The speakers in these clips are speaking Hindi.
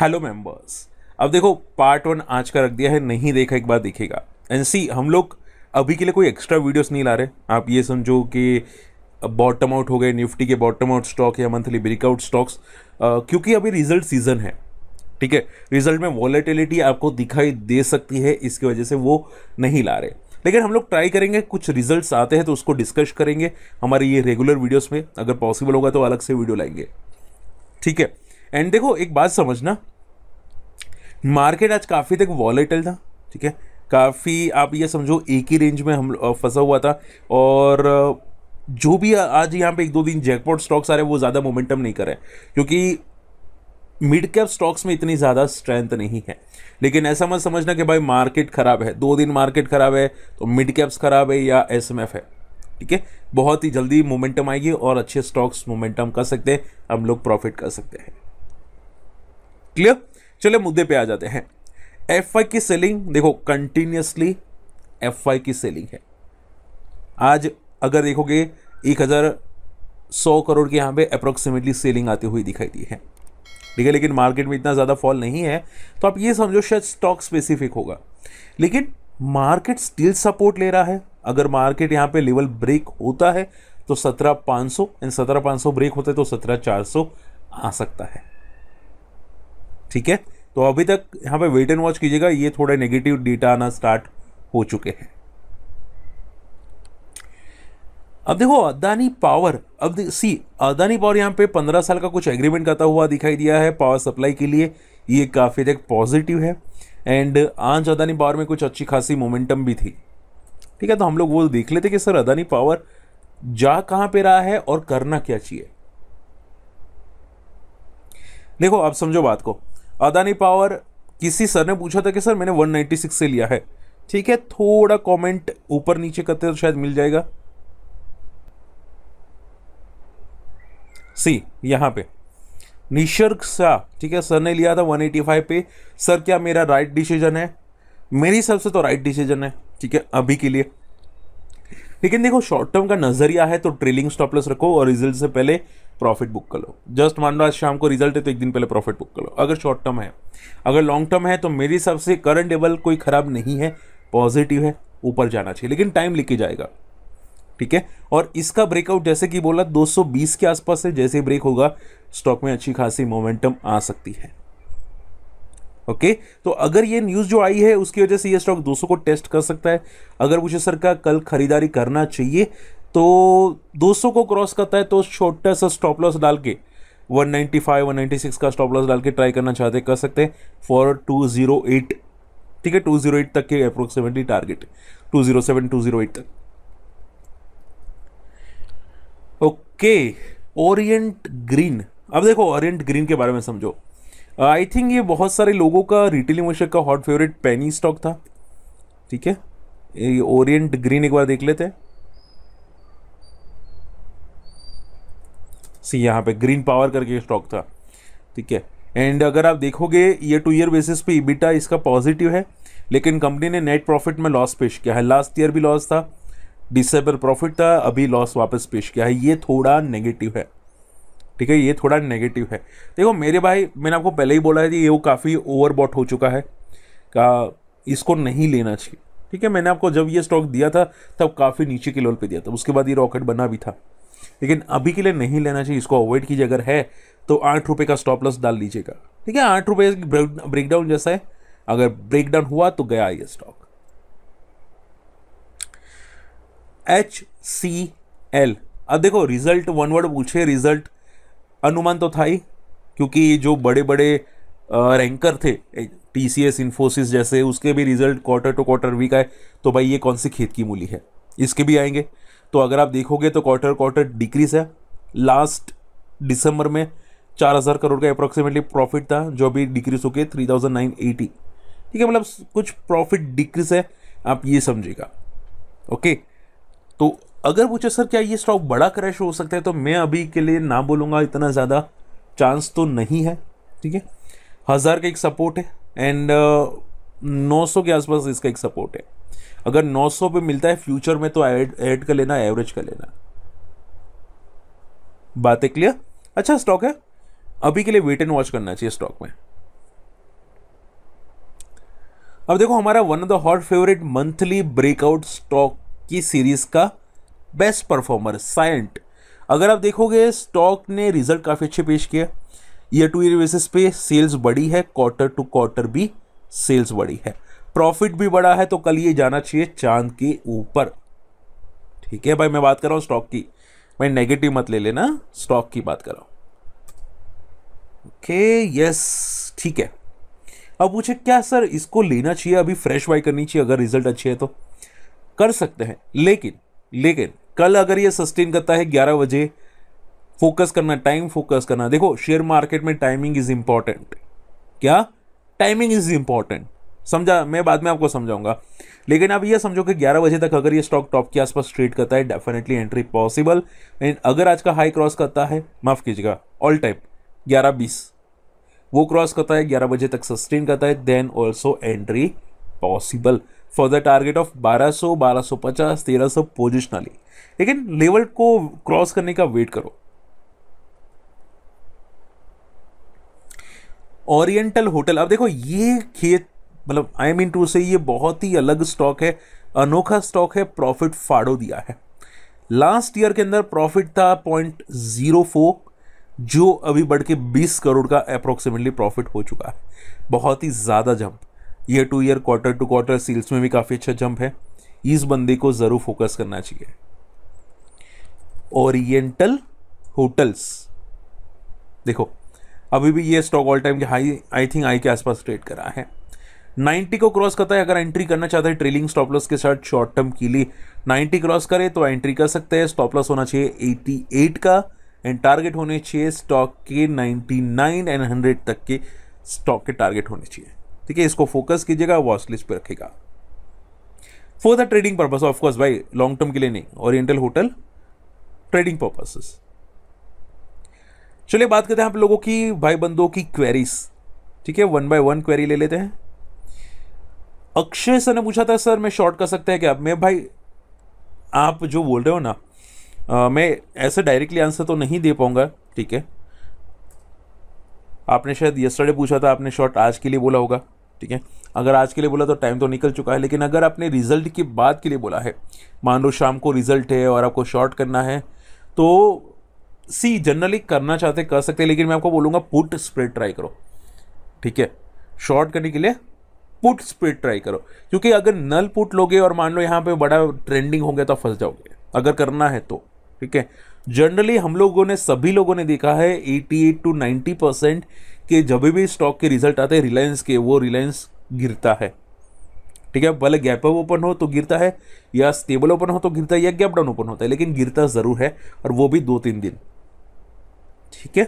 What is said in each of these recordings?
हेलो मेंबर्स अब देखो पार्ट वन आज का रख दिया है नहीं देखा एक बार देखेगा एंड सी हम लोग अभी के लिए कोई एक्स्ट्रा वीडियोस नहीं ला रहे आप ये समझो कि बॉटम आउट हो गए निफ्टी के बॉटम आउट स्टॉक या मंथली ब्रेकआउट स्टॉक्स क्योंकि अभी रिजल्ट सीजन है ठीक है रिजल्ट में वॉलेटिलिटी आपको दिखाई दे सकती है इसकी वजह से वो नहीं ला रहे लेकिन हम लोग ट्राई करेंगे कुछ रिजल्ट्स आते हैं तो उसको डिस्कस करेंगे हमारे ये रेगुलर वीडियोस में अगर पॉसिबल होगा तो अलग से वीडियो लाएंगे ठीक है एंड देखो एक बात समझना मार्केट आज काफ़ी तक वॉलेटल था ठीक है काफ़ी आप ये समझो एक ही रेंज में हम फंसा हुआ था और जो भी आज यहाँ पे एक दो दिन जैकपॉट स्टॉक्स आ रहे हैं वो ज़्यादा मोमेंटम नहीं कर रहे क्योंकि मिड कैप स्टॉक्स में इतनी ज़्यादा स्ट्रेंथ नहीं है लेकिन ऐसा मत समझना कि भाई मार्केट ख़राब है दो दिन मार्केट ख़राब है तो मिड कैप्स ख़राब है या एस एम एफ है ठीक है बहुत ही जल्दी मोमेंटम आएगी और अच्छे स्टॉक्स मोमेंटम कर सकते हैं हम लोग प्रॉफिट कर सकते हैं क्लियर चले मुद्दे पे आ जाते हैं एफ वाई की सेलिंग देखो कंटिन्यूसली एफ वाई की सेलिंग है आज अगर देखोगे एक हज़ार सौ करोड़ के यहाँ पे अप्रोक्सीमेटली सेलिंग आती हुई दिखाई दी है ठीक है लेकिन मार्केट में इतना ज़्यादा फॉल नहीं है तो आप ये समझो शायद स्टॉक स्पेसिफिक होगा लेकिन मार्केट स्टिल सपोर्ट ले रहा है अगर मार्केट यहाँ पे लेवल ब्रेक होता है तो सत्रह पाँच सौ एंड सत्रह पाँच सौ ब्रेक होते तो सत्रह चार सौ आ सकता है ठीक है तो अभी तक यहाँ पे वेट एंड वॉच कीजिएगा ये थोड़े नेगेटिव डेटा आना स्टार्ट हो चुके हैं अब देखो अदानी पावर अब सी अदानी पावर यहाँ पे पंद्रह साल का कुछ एग्रीमेंट करता हुआ दिखाई दिया है पावर सप्लाई के लिए ये काफ़ी तक पॉजिटिव है एंड आज अदानी पावर में कुछ अच्छी खासी मोमेंटम भी थी ठीक है तो हम लोग वो देख लेते कि सर अदानी पावर जा कहाँ पे रहा है और करना क्या चाहिए देखो आप समझो बात को अदानी पावर किसी सर ने पूछा था कि सर मैंने 196 से लिया है ठीक है थोड़ा कमेंट ऊपर नीचे करते तो शायद मिल जाएगा सी यहाँ पे निशर्क सा ठीक है सर ने लिया था 185 पे सर क्या मेरा राइट डिसीजन है मेरी हिसाब से तो राइट डिसीजन है ठीक है अभी के लिए लेकिन देखो शॉर्ट टर्म का नजरिया है तो ट्रेलिंग स्टॉप लॉस रखो और रिजल्ट से पहले प्रॉफिट बुक कर लो जस्ट मान लो आज शाम को रिजल्ट है तो एक दिन पहले प्रॉफिट बुक कर लो अगर शॉर्ट टर्म है अगर लॉन्ग टर्म है तो मेरे हिसाब से करंट लेवल कोई खराब नहीं है पॉजिटिव है ऊपर जाना चाहिए लेकिन टाइम लेके जाएगा ठीक है और इसका ब्रेकआउट जैसे कि बोला 220 के आसपास है जैसे ब्रेक होगा स्टॉक में अच्छी खासी मोमेंटम आ सकती है ओके तो अगर ये न्यूज़ जो आई है उसकी वजह से ये स्टॉक 200 को टेस्ट कर सकता है अगर मुझे सर का कल खरीदारी करना चाहिए तो 200 को क्रॉस करता है तो छोटा सा स्टॉप लॉस डाल के 195 196 का स्टॉप लॉस डाल के ट्राई करना चाहते कर सकते हैं फॉर 208 ठीक है 208 तक के अप्रोक्सीमेटली टारगेट 207 208 तक ओके ओरिएंट ग्रीन अब देखो ओरिएंट ग्रीन के बारे में समझो आई uh, थिंक ये बहुत सारे लोगों का रिटेल इन्वेस्टर का हॉट फेवरेट पेनी स्टॉक था ठीक है ये ओरिएंट ग्रीन एक बार देख लेते हैं सी यहाँ पे ग्रीन पावर करके स्टॉक था ठीक है एंड अगर आप देखोगे ये टू ईयर बेसिस पे इबिटा इसका पॉजिटिव है लेकिन कंपनी ने नेट प्रॉफिट में लॉस पेश किया है लास्ट ईयर भी लॉस था डिसम्बर प्रॉफिट था अभी लॉस वापस पेश किया है ये थोड़ा नेगेटिव है ठीक है ये थोड़ा नेगेटिव है देखो मेरे भाई मैंने आपको पहले ही बोला है कि ये वो काफ़ी ओवरबॉट हो चुका है का इसको नहीं लेना चाहिए ठीक है मैंने आपको जब ये स्टॉक दिया था तब काफ़ी नीचे के लेवल पे दिया था उसके बाद ये रॉकेट बना भी था लेकिन अभी के लिए नहीं लेना चाहिए इसको अवॉइड कीजिए अगर है तो आठ रुपये का स्टॉप लॉस डाल लीजिएगा ठीक है आठ रुपये ब्रेकडाउन जैसा है अगर ब्रेकडाउन हुआ तो गया ये स्टॉक एच सी एल अब देखो रिजल्ट वन वर्ड पूछे रिजल्ट अनुमान तो था ही क्योंकि जो बड़े बड़े रैंकर थे टी सी एस इन्फोसिस जैसे उसके भी result quarter to quarter weak आए तो भाई ये कौन सी खेत की मूली है इसके भी आएंगे तो अगर आप देखोगे तो क्वार्टर क्वार्टर डिक्रीज है लास्ट दिसंबर में चार हज़ार करोड़ का अप्रॉक्सीमेटली प्रॉफिट था जो अभी डिक्रीज होके थ्री थाउजेंड नाइन एटी ठीक है मतलब कुछ प्रॉफिट डिक्रीज है आप ये समझेगा ओके तो अगर पूछे सर क्या ये स्टॉक बड़ा क्रैश हो सकता है तो मैं अभी के लिए ना बोलूँगा इतना ज़्यादा चांस तो नहीं है ठीक है हज़ार का एक सपोर्ट है एंड uh, नौ सौ के आसपास इसका एक सपोर्ट है अगर सौ पे मिलता है फ्यूचर में तो ऐड ऐड कर लेना एवरेज कर लेना बातें क्लियर अच्छा स्टॉक है अभी के लिए वेट एंड वॉच करना चाहिए स्टॉक में अब देखो हमारा one of the hot favourite monthly breakout stock की सीरीज का बेस्ट परफॉर्मर साइंट अगर आप देखोगे स्टॉक ने रिजल्ट काफ़ी अच्छे पेश किया ईयर टू ईयर बेसिस पे सेल्स बढ़ी है क्वार्टर टू क्वार्टर भी सेल्स बढ़ी है प्रॉफिट भी बढ़ा है तो कल ये जाना चाहिए चांद के ऊपर ठीक है भाई मैं बात कर रहा हूँ स्टॉक की भाई नेगेटिव मत ले लेना स्टॉक की बात कर रहा हूँ ओके यस ठीक है अब पूछे क्या सर इसको लेना चाहिए अभी फ्रेश बाई करनी चाहिए अगर रिजल्ट अच्छे है तो कर सकते हैं लेकिन लेकिन कल अगर ये सस्टेन करता है ग्यारह बजे फोकस करना टाइम फोकस करना देखो शेयर मार्केट में टाइमिंग इज इंपॉर्टेंट क्या टाइमिंग इज इंपॉर्टेंट समझा मैं बाद में आपको समझाऊंगा लेकिन आप ये समझो कि 11 बजे तक अगर ये स्टॉक टॉप के आसपास ट्रेड करता है डेफिनेटली एंट्री पॉसिबल एंड अगर आज का हाई क्रॉस करता है माफ कीजिएगा ऑल टाइप 11 बीस वो क्रॉस करता है 11 बजे तक सस्टेन करता है then also entry possible for the target of 1200, 1250, 1300 positionally लेकिन लेवल को क्रॉस करने का वेट करो ओरिएंटल होटल अब देखो ये खेत मतलब आई मीन टू से ये बहुत ही अलग स्टॉक है अनोखा स्टॉक है प्रॉफिट फाड़ो दिया है लास्ट ईयर के अंदर प्रॉफिट था पॉइंट जीरो फोर जो अभी बढ़ के बीस करोड़ का अप्रोक्सीमेटली प्रॉफिट हो चुका है बहुत ही ज़्यादा jump year to year quarter to quarter sales में भी काफ़ी अच्छा जंप है इस बंदे को ज़रूर फोकस करना चाहिए ओरिएंटल होटल्स देखो अभी भी ये स्टॉक ऑल टाइम के हाई आई थिंक आई के आसपास ट्रेड करा है 90 को क्रॉस करता है अगर एंट्री करना चाहते हैं ट्रेलिंग स्टॉप लॉस के साथ शॉर्ट टर्म के लिए 90 क्रॉस करे तो एंट्री कर सकते हैं स्टॉप लॉस होना चाहिए 88 का एंड टारगेट होने चाहिए स्टॉक के 99 एंड 100 तक के स्टॉक के टारगेट होने चाहिए ठीक है इसको फोकस कीजिएगा वॉच लिस्ट पर रखेगा for the trading purpose of course भाई लॉन्ग टर्म के लिए नहीं ओरिएंटल होटल ट्रेडिंग पर्पसेस चलिए बात करते हैं आप लोगों की भाई बंदों की क्वेरीज ठीक है वन बाय वन क्वेरी ले लेते हैं अक्षय सर ने पूछा था सर मैं शॉर्ट कर सकते हैं क्या मैं भाई आप जो बोल रहे हो ना आ, मैं ऐसे डायरेक्टली आंसर तो नहीं दे पाऊंगा ठीक है आपने शायद यस्टरडे पूछा था आपने शॉर्ट आज के लिए बोला होगा ठीक है अगर आज के लिए बोला तो टाइम तो निकल चुका है लेकिन अगर आपने रिजल्ट की बात के लिए बोला है मान लो शाम को रिजल्ट है और आपको शॉर्ट करना है तो सी जनरली करना चाहते कर सकते हैं लेकिन मैं आपको बोलूँगा पुट स्प्रेड ट्राई करो ठीक है शॉर्ट करने के लिए पुट स्प्रेड ट्राई करो क्योंकि अगर नल पुट लोगे और मान लो यहाँ पे बड़ा ट्रेंडिंग हो गया तो फंस जाओगे अगर करना है तो ठीक है जनरली हम लोगों ने सभी लोगों ने देखा है 88 टू 90 परसेंट कि जब भी स्टॉक के रिजल्ट आते हैं रिलायंस के वो रिलायंस गिरता है ठीक है भले गैप अप ओपन हो तो गिरता है या स्टेबल ओपन हो तो गिरता है या गैप डाउन ओपन होता है लेकिन गिरता ज़रूर है और वो भी दो तीन दिन ठीक है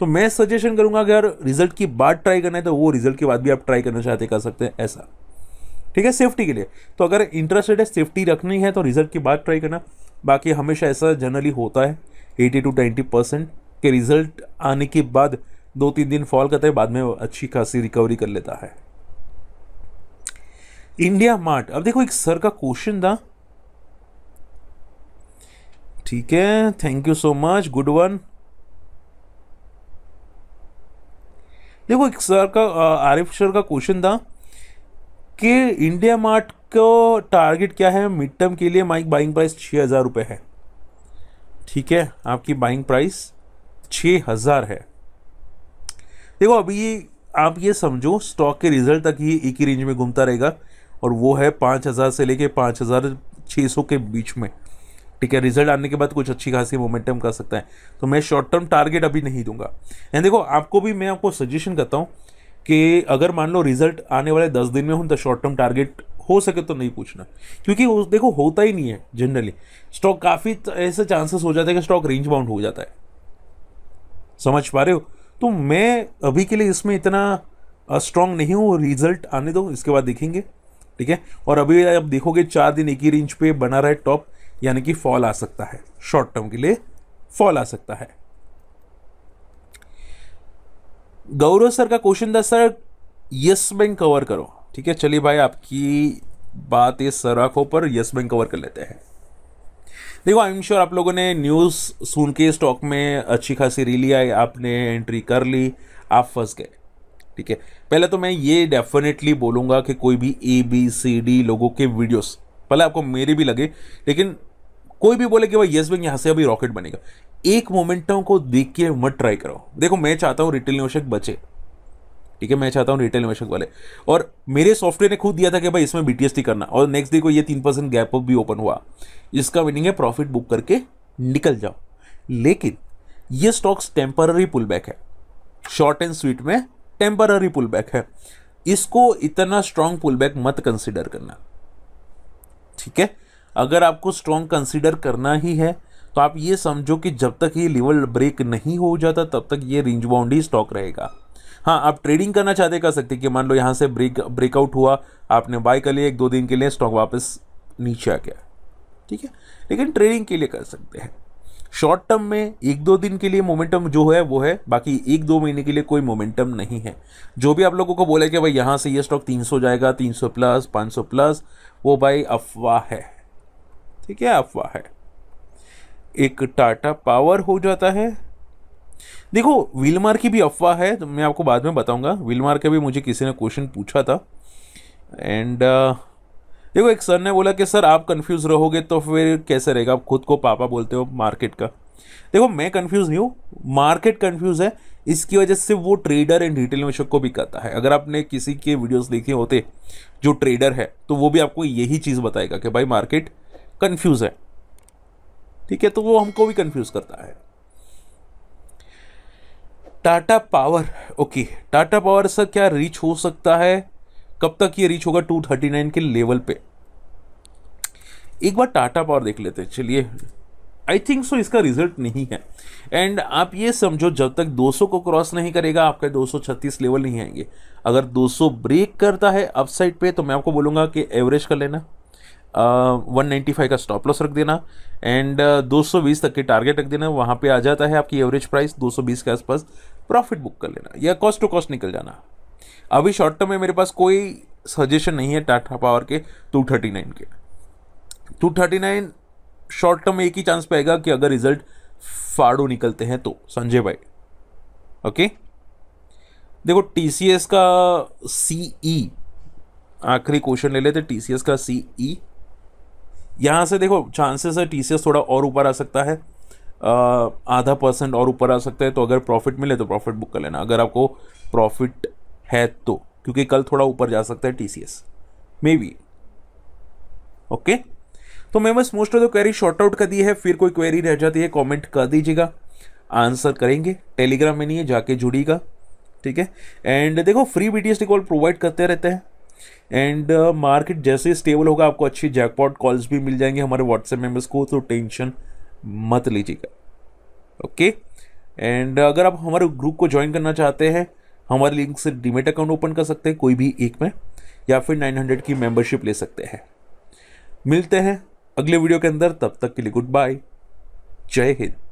तो मैं सजेशन करूंगा अगर रिजल्ट की बात ट्राई करना है तो वो रिजल्ट के बाद भी आप ट्राई करना चाहते कर सकते हैं ऐसा ठीक है सेफ्टी के लिए तो अगर इंटरेस्टेड है सेफ्टी रखनी है तो रिजल्ट के बाद ट्राई करना बाकी हमेशा ऐसा जनरली होता है एटी टू नाइन्टी परसेंट के रिजल्ट आने के बाद दो तीन दिन फॉल करते हैं बाद में अच्छी खासी रिकवरी कर लेता है इंडिया मार्ट अब देखो एक सर का क्वेश्चन था ठीक है thank you so much good one देखो एक सर का आरिफ सर का क्वेश्चन था कि इंडिया मार्ट को टारगेट क्या है मिड टर्म के लिए माइक बाइंग प्राइस छः हज़ार रुपये है ठीक है आपकी बाइंग प्राइस छः हज़ार है देखो अभी ये आप ये समझो स्टॉक के रिजल्ट तक ही एक ही रेंज में घूमता रहेगा और वो है पाँच हज़ार से लेके पाँच हज़ार छः सौ के बीच में ठीक है रिजल्ट आने के बाद कुछ अच्छी खासी मोमेंटम कर सकता है तो मैं शॉर्ट टर्म टारगेट अभी नहीं दूंगा एंड देखो आपको भी मैं आपको सजेशन करता हूँ कि अगर मान लो रिजल्ट आने वाले दस दिन में हूँ तो शॉर्ट टर्म टारगेट हो सके तो नहीं पूछना क्योंकि वो देखो होता ही नहीं है जनरली स्टॉक काफ़ी ऐसे चांसेस हो जाते हैं कि स्टॉक रेंज बाउंड हो जाता है समझ पा रहे हो तो मैं अभी के लिए इसमें इतना स्ट्रांग नहीं हूँ रिजल्ट आने दो इसके बाद देखेंगे ठीक है और अभी आप देखोगे चार दिन एक ही रेंज पे बना रहा है टॉप यानी कि फॉल आ सकता है शॉर्ट टर्म के लिए फॉल आ सकता है गौरव सर का क्वेश्चन था सर यस बैंक कवर करो ठीक है चलिए भाई आपकी बात इस सराखों पर यस बैंक कवर कर लेते हैं देखो आई एम श्योर आप लोगों ने न्यूज़ सुन के स्टॉक में अच्छी खासी रीली आई आपने एंट्री कर ली आप फंस गए ठीक है पहले तो मैं ये डेफिनेटली बोलूँगा कि कोई भी ए बी सी डी लोगों के वीडियोस पहले आपको मेरे भी लगे लेकिन कोई भी बोले कि भाई येस बैंक यहाँ से अभी रॉकेट बनेगा एक मोमेंटम को देख के मत ट्राई करो देखो मैं चाहता हूँ रिटेल निवेशक बचे ठीक है मैं चाहता हूँ रिटेल निवेशक वाले और मेरे सॉफ्टवेयर ने खुद दिया था कि भाई इसमें बीटीएसटी करना और नेक्स्ट डे को ये तीन परसेंट गैप भी ओपन हुआ इसका मीनिंग है प्रॉफिट बुक करके निकल जाओ लेकिन ये स्टॉक्स टेम्पररी पुल बैक है शॉर्ट एंड स्वीट में टेम्पररी पुल बैक है इसको इतना स्ट्रांग पुल बैक मत कंसिडर करना ठीक है अगर आपको स्ट्रांग कंसिडर करना ही है तो आप ये समझो कि जब तक ये लेवल ब्रेक नहीं हो जाता तब तक ये रेंज बाउंड ही स्टॉक रहेगा हाँ आप ट्रेडिंग करना चाहते कर सकते कि मान लो यहाँ से ब्रेक ब्रेकआउट हुआ आपने बाय कर लिया एक दो दिन के लिए स्टॉक वापस नीचे आ गया ठीक है लेकिन ट्रेडिंग के लिए कर सकते हैं शॉर्ट टर्म में एक दो दिन के लिए मोमेंटम जो है वो है बाकी एक दो महीने के लिए कोई मोमेंटम नहीं है जो भी आप लोगों को बोले कि भाई यहाँ से ये स्टॉक 300 जाएगा 300 प्लस 500 प्लस वो भाई अफवाह है ठीक है अफवाह है एक टाटा पावर हो जाता है देखो विलमार की भी अफवाह है तो मैं आपको बाद में बताऊंगा विलमार का भी मुझे किसी ने क्वेश्चन पूछा था एंड uh, देखो एक सर ने बोला कि सर आप कंफ्यूज रहोगे तो फिर कैसे रहेगा आप खुद को पापा बोलते हो मार्केट का देखो मैं कंफ्यूज नहीं हूँ मार्केट कंफ्यूज है इसकी वजह से वो ट्रेडर एंड रिटेल निवेशक को भी करता है अगर आपने किसी के वीडियोस देखे होते जो ट्रेडर है तो वो भी आपको यही चीज़ बताएगा कि भाई मार्केट कंफ्यूज है ठीक है तो वो हमको भी कंफ्यूज करता है Tata Power okay Tata Power sir क्या रीच हो सकता है कब तक ये रीच होगा 239 के लेवल पे एक बार टाटा पावर देख लेते हैं चलिए आई थिंक सो इसका रिजल्ट नहीं है एंड आप ये समझो जब तक 200 को क्रॉस नहीं करेगा आपके 236 लेवल नहीं आएंगे अगर 200 ब्रेक करता है अपसाइड पे तो मैं आपको बोलूँगा कि एवरेज कर लेना वन फाइव का स्टॉप लॉस रख देना एंड uh, 220 तक के टारगेट रख देना वहाँ पे आ जाता है आपकी एवरेज प्राइस 220 के आसपास प्रॉफिट बुक कर लेना या कॉस्ट टू कॉस्ट निकल जाना अभी शॉर्ट टर्म में मेरे पास कोई सजेशन नहीं है टाटा पावर के 239 के 239 शॉर्ट टर्म में एक ही चांस पाएगा कि अगर रिजल्ट फाड़ू निकलते हैं तो संजय भाई ओके देखो टी का सी e, आखिरी क्वेश्चन ले लेते टी का सी यहाँ से देखो चांसेस है टी थोड़ा और ऊपर आ सकता है आधा परसेंट और ऊपर आ सकता है तो अगर प्रॉफिट मिले तो प्रॉफिट बुक कर लेना अगर आपको प्रॉफिट है तो क्योंकि कल थोड़ा ऊपर जा सकता है T C S may be okay तो मैं बस most of the query sort out कर दी है फिर कोई क्वेरी रह जाती है कमेंट कर दीजिएगा आंसर करेंगे टेलीग्राम में नहीं है जाके जुड़ीगा ठीक है एंड देखो free B T S provide करते रहते हैं एंड मार्केट uh, जैसे स्टेबल होगा आपको अच्छी जैकपॉट कॉल्स भी मिल जाएंगे हमारे व्हाट्सएप मेम्बर्स को तो टेंशन मत लीजिएगा ओके एंड uh, अगर आप हमारे ग्रुप को ज्वाइन करना चाहते हैं हमारे लिंक से डिमेट अकाउंट ओपन कर सकते हैं कोई भी एक में या फिर 900 की मेंबरशिप ले सकते हैं मिलते हैं अगले वीडियो के अंदर तब तक के लिए गुड बाय जय हिंद